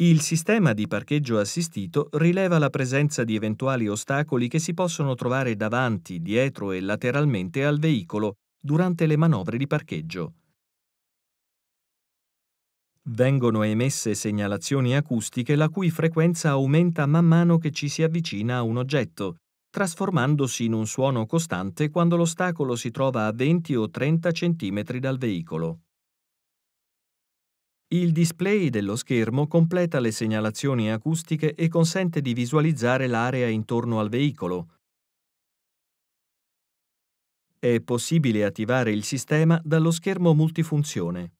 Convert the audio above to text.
Il sistema di parcheggio assistito rileva la presenza di eventuali ostacoli che si possono trovare davanti, dietro e lateralmente al veicolo durante le manovre di parcheggio. Vengono emesse segnalazioni acustiche la cui frequenza aumenta man mano che ci si avvicina a un oggetto, trasformandosi in un suono costante quando l'ostacolo si trova a 20 o 30 cm dal veicolo. Il display dello schermo completa le segnalazioni acustiche e consente di visualizzare l'area intorno al veicolo. È possibile attivare il sistema dallo schermo multifunzione.